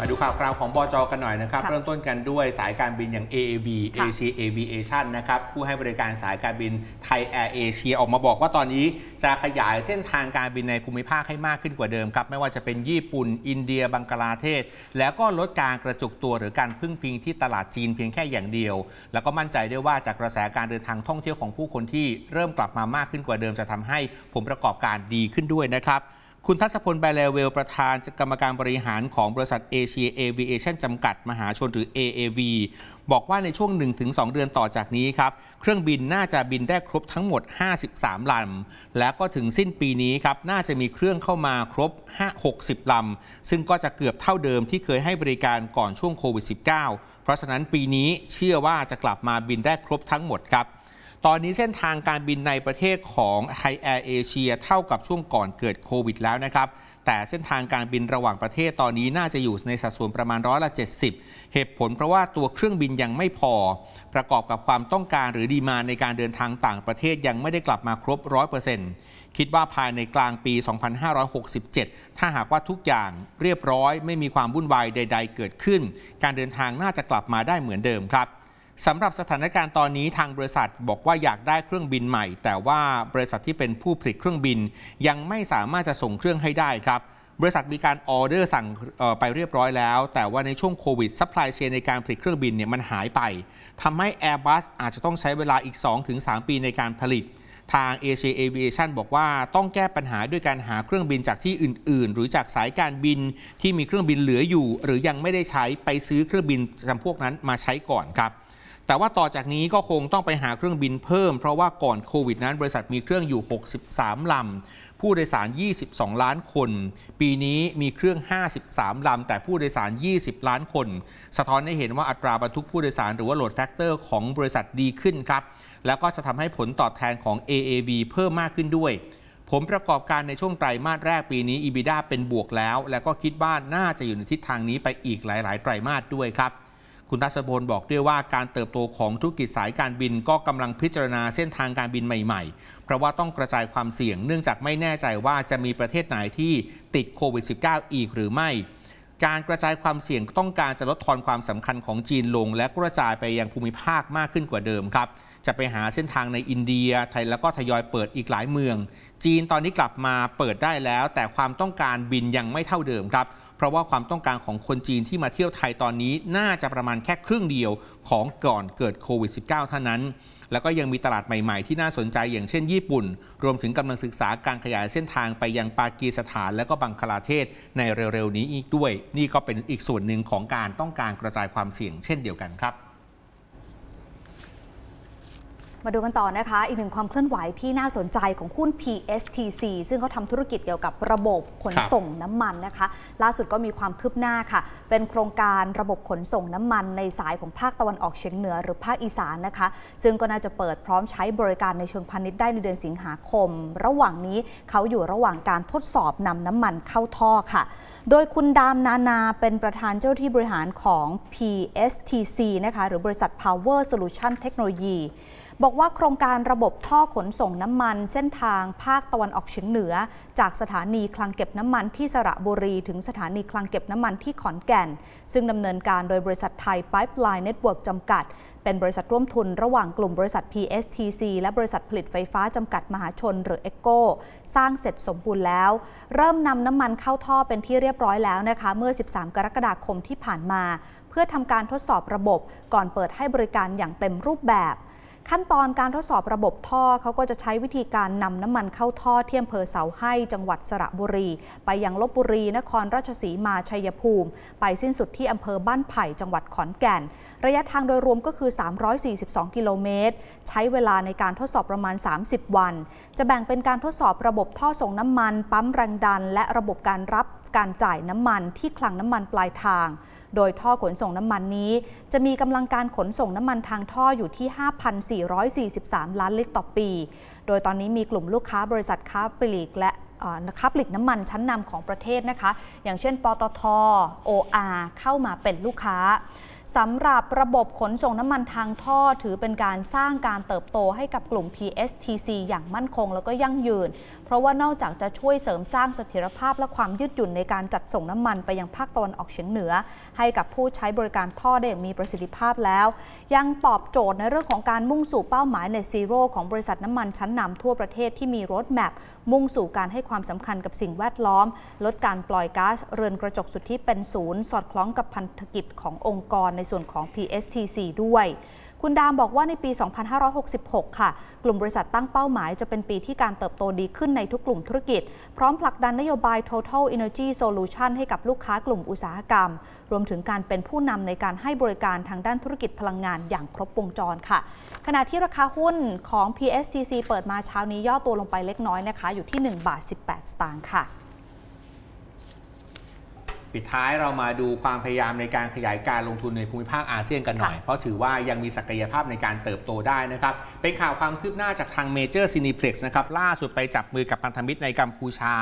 มาดูข่าวคราวของบอจอกันหน่อยนะครับ เริ่มต้นกันด้วยสายการบินอย่าง AAV a c a v i a t i o n นะครับผู้ให้บริการสายการบินไทยแอร์เอเชียออกมาบอกว่าตอนนี้จะขยายเส้นทางการบินในภูมิภาคให้มากขึ้นกว่าเดิมครับ ไม่ว่าจะเป็นญี่ปุ่น อินเดียบังกลาเทศ แล้วก็ลดการกระจุกตัวหรือการพึ่งพิงที่ตลาดจีนเพียงแค่อย่างเดียว แล้วก็มั่นใจด้วยว่าจากกระแสการเดินทางท่องเที่ยวของผู้คนที่เริ่มกลับมามากขึ้นกว่าเดิม จะทำให้ผมประกอบการดีขึ้นด้วยนะครับคุณทัศพลแบลเวล ประธานกรรมการบริหารของบริษัทเอเชียเอวีเอชั่นจำกัด มหาชนหรือ AAV บอกว่าในช่วง 1-2 เดือนต่อจากนี้ครับ เครื่องบินน่าจะบินได้ครบทั้งหมด 53 ลำ แล้วก็ถึงสิ้นปีนี้ครับ น่าจะมีเครื่องเข้ามาครบ 560ลำ ซึ่งก็จะเกือบเท่าเดิมที่เคยให้บริการก่อนช่วงโควิด -19 เพราะฉะนั้นปีนี้เชื่อว่าจะกลับมาบินได้ครบทั้งหมดครับตอนนี้เส้นทางการบินในประเทศของไทยแอร์เอเชียเท่ากับช่วงก่อนเกิดโควิดแล้วนะครับ แต่เส้นทางการบินระหว่างประเทศตอนนี้น่าจะอยู่ในสัดส่วนประมาณร้อยละ 70 เหตุผลเพราะว่าตัวเครื่องบินยังไม่พอ ประกอบกับความต้องการหรือดีมาในการเดินทางต่างประเทศยังไม่ได้กลับมาครบรร้ออยเเป์ซ็นต์คิดว่าภายในกลางปี 2567 ถ้าหากว่าทุกอย่างเรียบร้อยไม่มีความวุ่นวายใดๆ เกิดขึ้น การเดินทางน่าจะกลับมาได้เหมือนเดิมครับสำหรับสถานการณ์ตอนนี้ทางบริษัท บอกว่าอยากได้เครื่องบินใหม่ แต่ว่าบริษัทที่เป็นผู้ผลิตเครื่องบิน ยังไม่สามารถจะส่งเครื่องให้ได้ครับ บริษัทมีการออเดอร์สั่งไปเรียบร้อยแล้ว แต่ว่าในช่วงโควิดซัพพลายเชนในการผลิตเครื่องบินเนี่ยมันหายไป ทำให้ Airbus อาจจะต้องใช้เวลาอีก 2-3 ปีในการผลิต ทาง a c Aviation บอกว่าต้องแก้ปัญหาด้วยการหาเครื่องบินจากที่อื่นๆ หรือจากสายการบินที่มีเครื่องบินเหลืออยู่ หรือยังไม่ได้ใช้ไปซื้อเครื่องบินจำพวกนั้นมาใช้ก่อนครับแต่ว่าต่อจากนี้ก็คงต้องไปหาเครื่องบินเพิ่ม เพราะว่าก่อนโควิดนั้น บริษัทมีเครื่องอยู่ 63 ลำ ผู้โดยสาร 22 ล้านคน ปีนี้มีเครื่อง 53 ลำ แต่ผู้โดยสาร 20 ล้านคนสะท้อนให้เห็นว่าอัตราบรรทุกผู้โดยสารหรือว่าโหลดแฟกเตอร์ของบริษัทดีขึ้นครับ แล้วก็จะทำให้ผลตอบแทนของ AAV เพิ่มมากขึ้นด้วย ผมประกอบการในช่วงไตรมาสแรกปีนี้ EBITDA เป็นบวกแล้วและก็คิดว่าน่าจะอยู่ในทิศทางนี้ไปอีกหลายๆไตรมาสด้วยครับคุณทัศบลบอกด้วยว่าการเติบโตของธุรกิจสายการบิน ก็กำลังพิจารณาเส้นทางการบินใหม่ๆ เพราะว่าต้องกระจายความเสี่ยง เนื่องจากไม่แน่ใจว่าจะมีประเทศไหนที่ติดโควิด -19 อีกหรือไม่ การกระจายความเสี่ยงต้องการจะลดทอนความสำคัญของจีนลง และกระจายไปยังภูมิภาคมากขึ้นกว่าเดิมครับ จะไปหาเส้นทางในอินเดียไทยแล้วก็ทยอยเปิดอีกหลายเมือง จีนตอนนี้กลับมาเปิดได้แล้ว แต่ความต้องการบินยังไม่เท่าเดิมครับเพราะว่าความต้องการของคนจีนที่มาเที่ยวไทยตอนนี้น่าจะประมาณแค่ครึ่งเดียวของก่อนเกิดโควิด -19 เท่านั้น แล้วก็ยังมีตลาดใหม่ๆที่น่าสนใจอย่างเช่นญี่ปุ่น รวมถึงกำลังศึกษาการขยายเส้นทางไปยังปากีสถานและก็บังคลาเทศ ในเร็วๆนี้อีกด้วย นี่ก็เป็นอีกส่วนหนึ่งของการต้องการกระจายความเสี่ยง เช่นเดียวกันครับมาดูกันต่อนะคะอีกหนึ่งความเคลื่อนไหวที่น่าสนใจของหุ้น PSTC ซึ่งเขาทำธุรกิจเกี่ยวกับระบบขนส่งน้ำมันนะคะล่าสุดก็มีความคืบหน้าค่ะ เป็นโครงการระบบขนส่งน้ำมันในสายของภาคตะวันออกเฉียงเหนือหรือภาคอีสานนะคะซึ่งก็น่าจะเปิดพร้อมใช้บริการในเชิงพาณิชย์ได้ในเดือนสิงหาคม ระหว่างนี้เขาอยู่ระหว่างการทดสอบนำน้ำมันเข้าท่อค่ะ โดยคุณดามนานาเป็นประธานเจ้าที่บริหารของ PSTC นะคะหรือบริษัท Power Solution Technology บอกว่าโครงการระบบท่อขนส่งน้ำมัน เส้นทางภาคตะวันออกเฉียงเหนือ จากสถานีคลังเก็บน้ำมันที่สระบุรี ถึงสถานีคลังเก็บน้ำมันที่ขอนแก่น ซึ่งดำเนินการโดยบริษัทไทยไ์ไลน์เน็ตเวิร์กจำกัด เป็นบริษัทร่วมทุนระหว่างกลุ่มบริษัท PSTC และบริษัทผลิตไฟฟ้าจำกัดมหาชนหรือเอโก้สร้างเสร็จสมบูรณ์แล้ว เริ่มนำน้ำมันเข้าท่อเป็นที่เรียบร้อยแล้วนะคะเมื่อ 13 กรกฎาคมที่ผ่านมา เพื่อทำการทดสอบระบบก่อนเปิดให้บริการอย่างเต็มรูปแบบขั้นตอนการทดสอบระบบท่อเขาก็จะใช้วิธีการนำน้ำมันเข้าท่อเที่ยมเพอเสาให้จังหวัดสระบุรี ไปยังลบบุรี นครราชสีมาชัยภูมิ ไปสิ้นสุดที่อำเภอบ้านไผ่ จังหวัดขอนแก่น ระยะทางโดยรวมก็คือ 342 กิโลเมตร ใช้เวลาในการทดสอบประมาณ 30 วัน จะแบ่งเป็นการทดสอบระบบท่อส่งน้ำมัน ปั๊มแรงดัน และระบบการรับการจ่ายน้ำมันที่คลังน้ำมันปลายทางโดยท่อขนส่งน้ำมันนี้ จะมีกำลังการขนส่งน้ำมันทางท่ออยู่ที่ 5,443 ล้านลิตรต่อปี โดยตอนนี้มีกลุ่มลูกค้า บริษัทค้าปลีกและค้าปลีกน้ำมันชั้นนำของประเทศนะคะ อย่างเช่นปตท OR เข้ามาเป็นลูกค้าสำหรับระบบขนส่งน้ำมันทางท่อ ถือเป็นการสร้างการเติบโตให้กับกลุ่ม PSTC อย่างมั่นคงแล้วก็ยั่งยืนเพราะว่านอกจากจะช่วยเสริมสร้างเสถียรภาพและความยืดหยุ่นในการจัดส่งน้ำมันไปยังภาคตะวันออกเฉียงเหนือ ให้กับผู้ใช้บริการท่อได้อย่างมีประสิทธิภาพแล้ว ยังตอบโจทย์ในเรื่องของการมุ่งสู่เป้าหมายในซีโร่ของบริษัทน้ำมันชั้นนำทั่วประเทศที่มีรถแมพมุ่งสู่การให้ความสำคัญกับสิ่งแวดล้อม ลดการปล่อยก๊าซเรือนกระจกสุดที่เป็นศูนย์สอดคล้องกับพันธกิจขององค์กรในส่วนของ PSTC ด้วยคุณดามบอกว่าในปี 2566 ค่ะ กลุ่มบริษัทตั้งเป้าหมายจะเป็นปีที่การเติบโตดีขึ้นในทุกกลุ่มธุรกิจ พร้อมผลักดันนโยบาย Total Energy Solution ให้กับลูกค้ากลุ่มอุตสาหกรรม รวมถึงการเป็นผู้นำในการให้บริการทางด้านธุรกิจพลังงานอย่างครบวงจรค่ะ ขณะที่ราคาหุ้นของ PSCC เปิดมาเช้านี้ย่อตัวลงไปเล็กน้อยนะคะ อยู่ที่ 1บาท18 สตางค์ค่ะปิดท้ายเรามาดูความพยายามในการขยายการลงทุนในภูมิภาคอาเซียนกันหน่อย เพราะถือว่ายังมีศักยภาพในการเติบโตได้นะครับ เป็นข่าวความคืบหน้าจากทางเมเจอร์ซีนิเพล็กซ์นะครับล่าสุดไปจับมือกับพันธมิตรในกัมพูชา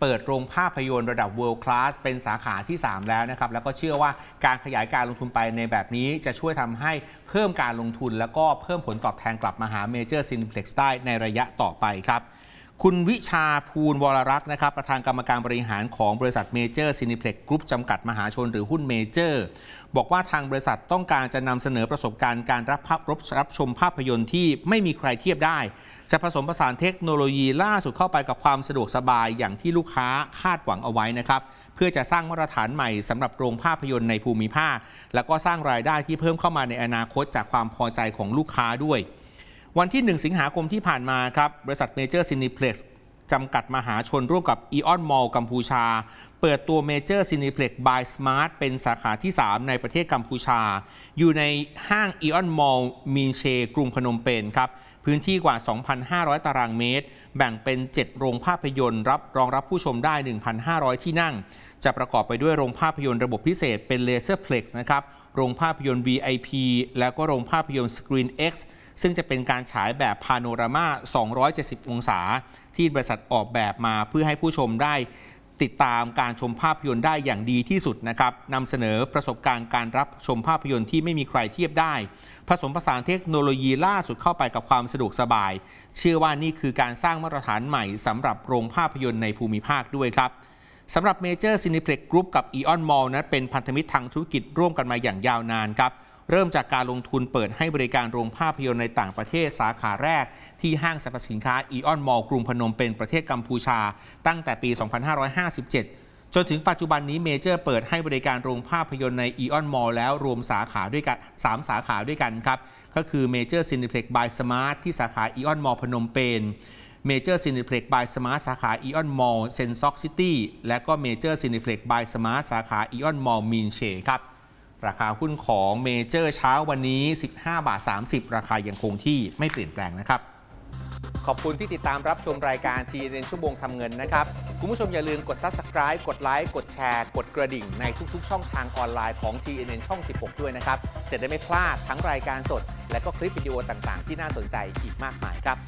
เปิดโรงภาพยนตร์ระดับ world class เป็นสาขาที่ 3 แล้วนะครับ แล้วก็เชื่อว่าการขยายการลงทุนไปในแบบนี้ จะช่วยทำให้เพิ่มการลงทุนแล้วก็เพิ่มผลตอบแทนกลับมาหาเมเจอร์ซีนิเพล็กซ์ได้ในระยะต่อไปครับคุณวิชาภูลวรรักษ์นะครับประธานกรรมการบริหารของบริษัทเมเจอร์ซินิเพล็กกรุ๊ปจำกัดมหาชนหรือหุ้นเมเจอร์บอกว่าทางบริษัทต้องการจะนำเสนอประสบการณ์ การรับภาพรับชมภาพยนตร์ที่ไม่มีใครเทียบได้ จะผสมผสานเทคโนโลยีล่าสุดเข้าไปกับความสะดวกสบายอย่างที่ลูกค้าคาดหวังเอาไว้นะครับเพื่อจะสร้างมาตรฐานใหม่สำหรับโรงภาพยนตร์ในภูมิภาค แล้วก็สร้างรายได้ที่เพิ่มเข้ามาในอนาคตจากความพอใจของลูกค้าด้วยวันที่ 1 สิงหาคมที่ผ่านมาครับบริษัทเมเจอร์ซินิเพล็กซ์จำกัดมหาชนร่วมกับอีออนมอลกัมพูชา เปิดตัวเมเจอร์ซินิเพล็กซ์บายสมาร์ทเป็นสาขาที่ 3 ในประเทศกัมพูชา อยู่ในห้างอีออนมอลมีนเชกรุงพนมเปญครับพื้นที่กว่า 2,500 ตารางเมตร แบ่งเป็น 7 โรงภาพยนตร์รับรองรับผู้ชมได้ 1,500 ที่นั่ง จะประกอบไปด้วยโรงภาพยนตร์ระบบพิเศษเป็นเลเซอร์เพล็กซ์นะครับโรงภาพยนตร์ VIP แล้วก็โรงภาพยนตร์สกรีน X ซึ่งจะเป็นการฉายแบบพาโนรามา 270 องศา ที่บริษัทออกแบบมาเพื่อให้ผู้ชมได้ ติดตามการชมภาพยนตร์ได้อย่างดีที่สุดนะครับนำเสนอประสบการณ์การรับชมภาพยนตร์ที่ไม่มีใครเทียบได้ ผสมผสานเทคโนโลยีล่าสุดเข้าไปกับความสะดวกสบาย เชื่อว่านี่คือการสร้างมาตรฐานใหม่สำหรับโรงภาพยนตร์ในภูมิภาคด้วยครับสำหรับเมเจอร์ซินิเพล็กกรุ๊ปกับอีออนมอลนั้นเป็นพันธมิตรทางธุรกิจร่วมกันมาอย่างยาวนานครับเริ่มจากการลงทุนเปิดให้บริการโรงภาพยนตร์ในต่างประเทศสาขาแรก ที่ห้างสรรพสินค้าอีออนมอลล์กรุงพนมเป็นประเทศกัมพูชา ตั้งแต่ปี 2557 จนถึงปัจจุบันนี้เมเจอร์เปิดให้บริการโรงภาพยนตร์ในอีออนมอลล์แล้วรวมสาขาด้วยกัน 3 สาขาด้วยกันครับ ก็คือเมเจอร์ซินิเพล็กบายสมาร์ทที่สาขาอีออนมอลล์พนมเปญเมเจอร์ซินิเพล็กบายสมาร์ทสาขาอีออนมอลล์เซนซ็อกซิตี้และก็เมเจอร์ซินิเพล็กบายสมาร์ทสาขาอีออนมอลล์มีนเชครับราคาหุ้นของเมเจอร์เช้าวันนี้ 15 บาท 30 ราคายังคงที่ไม่เปลี่ยนแปลงนะครับ ขอบคุณที่ติดตามรับชมรายการทีเรนชั่วโมงทำเงินนะครับ คุณผู้ชมอย่าลืมกด Subscribe กดไลค์ กดแชร์ กดกระดิ่ง ในทุกๆ ช่องทางออนไลน์ของ TNN ช่อง 16 ด้วยนะครับ จะได้ไม่พลาดทั้งรายการสด และก็คลิปวิดีโอต่างๆ ที่น่าสนใจอีกมากมายครับ